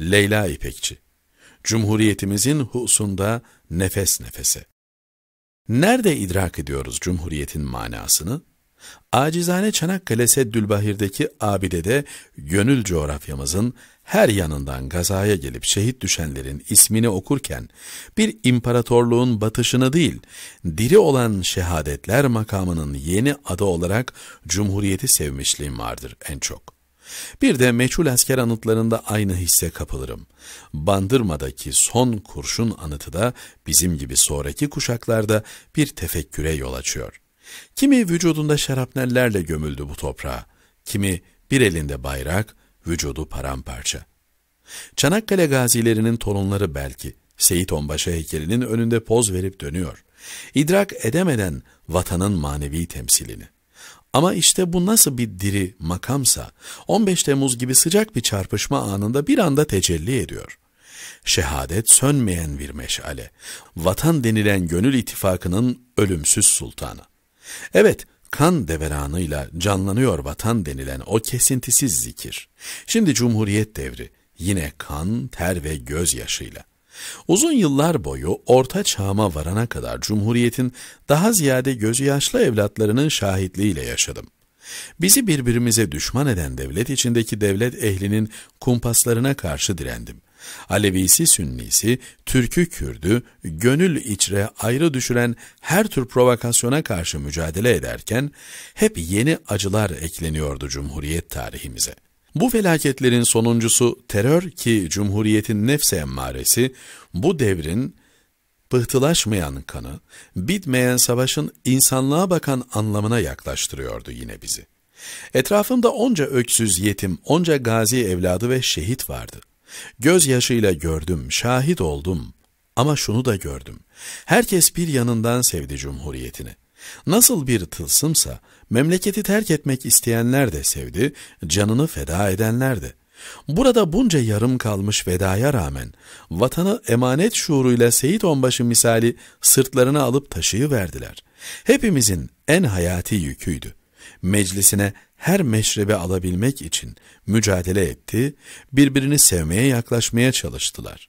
Leyla İpekçi Cumhuriyetimizin husunda nefes nefese. Nerede idrak ediyoruz Cumhuriyet'in manasını? Acizane Çanakkale Seddülbahir'deki abidede gönül coğrafyamızın her yanından gazaya gelip şehit düşenlerin ismini okurken bir imparatorluğun batışını değil, diri olan şehadetler makamının yeni adı olarak Cumhuriyeti sevmişliğim vardır en çok.'' Bir de meçhul asker anıtlarında aynı hisse kapılırım. Bandırma'daki son kurşun anıtı da bizim gibi sonraki kuşaklarda bir tefekküre yol açıyor. Kimi vücudunda şarapnellerle gömüldü bu toprağa, kimi bir elinde bayrak, vücudu paramparça. Çanakkale gazilerinin torunları belki, Seyit Onbaşı heykelinin önünde poz verip dönüyor. İdrak edemeden vatanın manevi temsilini. Ama işte bu nasıl bir diri makamsa 15 Temmuz gibi sıcak bir çarpışma anında bir anda tecelli ediyor. Şehadet sönmeyen bir meşale, vatan denilen gönül ittifakının ölümsüz sultanı. Evet, kan deveranıyla canlanıyor vatan denilen o kesintisiz zikir. Şimdi Cumhuriyet devri, yine kan, ter ve gözyaşıyla. Uzun yıllar boyu orta çağıma varana kadar Cumhuriyet'in daha ziyade gözyaşlı evlatlarının şahitliğiyle yaşadım. Bizi birbirimize düşman eden devlet içindeki devlet ehlinin kumpaslarına karşı direndim. Alevisi, Sünnisi, Türk'ü, Kürd'ü, gönül içre ayrı düşüren her tür provokasyona karşı mücadele ederken hep yeni acılar ekleniyordu Cumhuriyet tarihimize.'' Bu felaketlerin sonuncusu terör ki Cumhuriyet'in nefse emmaresi, bu devrin pıhtılaşmayan kanı, bitmeyen savaşın insanlığa bakan anlamına yaklaştırıyordu yine bizi. Etrafımda onca öksüz yetim, onca gazi evladı ve şehit vardı. Gözyaşıyla gördüm, şahit oldum ama şunu da gördüm. Herkes bir yanından sevdi Cumhuriyetini. Nasıl bir tılsımsa memleketi terk etmek isteyenler de sevdi, canını feda edenler de. Burada bunca yarım kalmış vedaya rağmen vatanı emanet şuuruyla Seyit Onbaşı misali sırtlarına alıp taşıyıverdiler. Hepimizin en hayati yüküydü. Meclisine her meşrebi alabilmek için mücadele etti, birbirini sevmeye yaklaşmaya çalıştılar.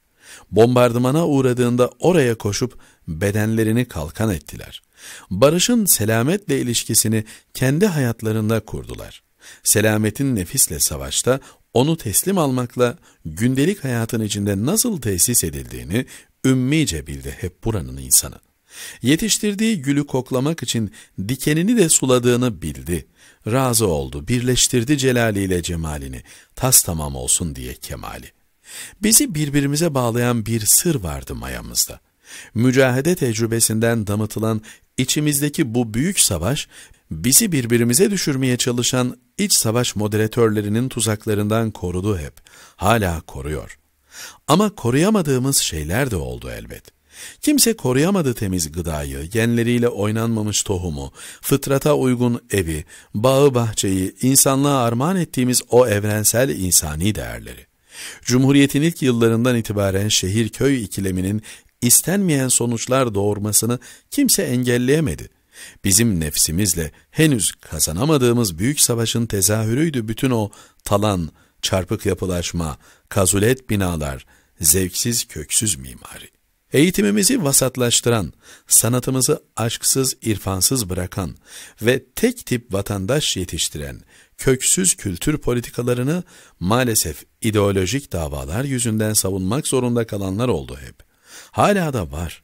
Bombardımana uğradığında oraya koşup bedenlerini kalkan ettiler. Barış'ın selametle ilişkisini kendi hayatlarında kurdular. Selamet'in nefisle savaşta onu teslim almakla gündelik hayatın içinde nasıl tesis edildiğini ümmice bildi hep buranın insanı. Yetiştirdiği gülü koklamak için dikenini de suladığını bildi. Razı oldu, birleştirdi celaliyle cemalini, tas tamam olsun diye kemali. Bizi birbirimize bağlayan bir sır vardı mayamızda. Mücahede tecrübesinden damıtılan içimizdeki bu büyük savaş, bizi birbirimize düşürmeye çalışan iç savaş moderatörlerinin tuzaklarından korudu hep, hala koruyor. Ama koruyamadığımız şeyler de oldu elbet. Kimse koruyamadı temiz gıdayı, genleriyle oynanmamış tohumu, fıtrata uygun evi, bağı bahçeyi, insanlığa armağan ettiğimiz o evrensel insani değerleri. Cumhuriyetin ilk yıllarından itibaren şehir-köy ikileminin istenmeyen sonuçlar doğurmasını kimse engelleyemedi. Bizim nefsimizle henüz kazanamadığımız büyük savaşın tezahürüydü bütün o talan, çarpık yapılaşma, kazulet binalar, zevksiz köksüz mimari. Eğitimimizi vasatlaştıran, sanatımızı aşksız, irfansız bırakan ve tek tip vatandaş yetiştiren köksüz kültür politikalarını maalesef ideolojik davalar yüzünden savunmak zorunda kalanlar oldu hep. Hala da var.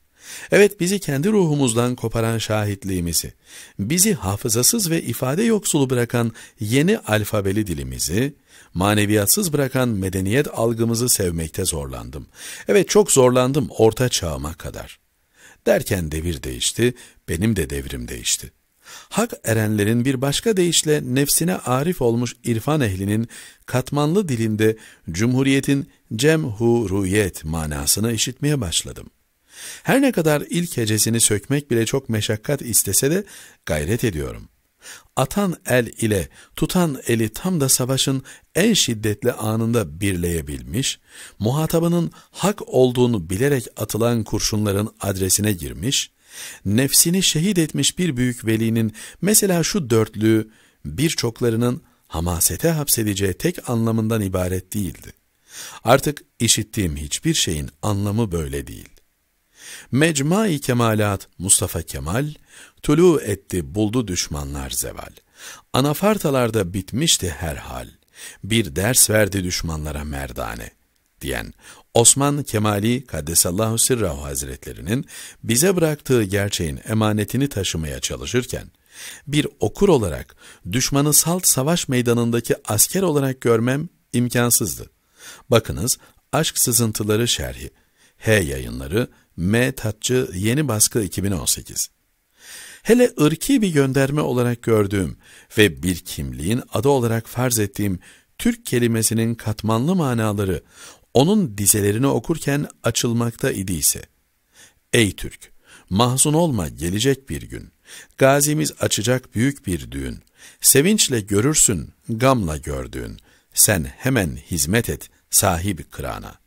Evet bizi kendi ruhumuzdan koparan şahitliğimizi, bizi hafızasız ve ifade yoksulu bırakan yeni alfabeli dilimizi, maneviyatsız bırakan medeniyet algımızı sevmekte zorlandım. Evet çok zorlandım orta çağıma kadar. Derken devir değişti, benim de devrim değişti. Hak erenlerin bir başka deyişle nefsine arif olmuş irfan ehlinin katmanlı dilinde Cumhuriyet'in cemhuriyet manasını işitmeye başladım. Her ne kadar ilk hecesini sökmek bile çok meşakkat istese de gayret ediyorum. Atan el ile tutan eli tam da savaşın en şiddetli anında birleyebilmiş, muhatabının hak olduğunu bilerek atılan kurşunların adresine girmiş, nefsini şehit etmiş bir büyük velinin mesela şu dörtlüğü birçoklarının hamasete hapsedeceği tek anlamından ibaret değildi. Artık işittiğim hiçbir şeyin anlamı böyle değil mecma Kemalat Mustafa Kemal, tulu etti buldu düşmanlar zeval. Anafartalarda bitmişti her hal. Bir ders verdi düşmanlara merdane diyen Osman Kemali Kaddesallahu Sirrahu Hazretlerinin bize bıraktığı gerçeğin emanetini taşımaya çalışırken, bir okur olarak düşmanı salt savaş meydanındaki asker olarak görmem imkansızdı. Bakınız Aşk Sızıntıları Şerhi, H yayınları M. Tatçı Yeni Baskı 2018 Hele ırki bir gönderme olarak gördüğüm ve bir kimliğin adı olarak farz ettiğim Türk kelimesinin katmanlı manaları onun dizelerini okurken açılmakta idiyse. Ey Türk! Mahzun olma gelecek bir gün. Gazimiz açacak büyük bir düğün. Sevinçle görürsün, gamla gördüğün. Sen hemen hizmet et sahibi kırana.''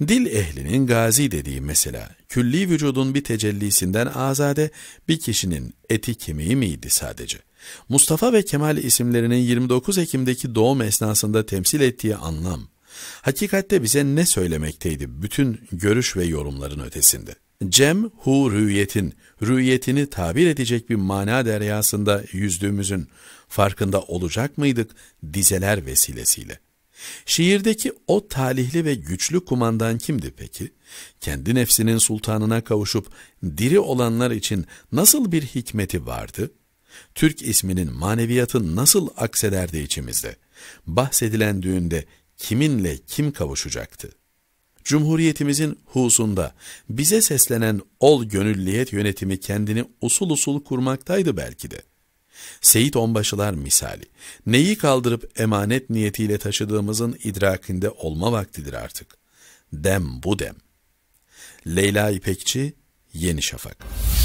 Dil ehlinin gazi dediği mesela, külli vücudun bir tecellisinden azade bir kişinin eti kemiği miydi sadece? Mustafa ve Kemal isimlerinin 29 Ekim'deki doğum esnasında temsil ettiği anlam, hakikatte bize ne söylemekteydi bütün görüş ve yorumların ötesinde? Cem hu rüyetin, rüyetini tabir edecek bir mana deryasında yüzdüğümüzün farkında olacak mıydık dizeler vesilesiyle? Şiirdeki o talihli ve güçlü kumandan kimdi peki? Kendi nefsinin sultanına kavuşup diri olanlar için nasıl bir hikmeti vardı? Türk isminin maneviyatı nasıl aksederdi içimizde? Bahsedilen düğünde kiminle kim kavuşacaktı? Cumhuriyetimizin husunda bize seslenen ol gönülliyet yönetimi kendini usul usul kurmaktaydı belki de. Seyit Onbaşılar misali, neyi kaldırıp emanet niyetiyle taşıdığımızın idrakinde olma vaktidir artık. Dem bu dem. Leyla İpekçi, Yeni Şafak.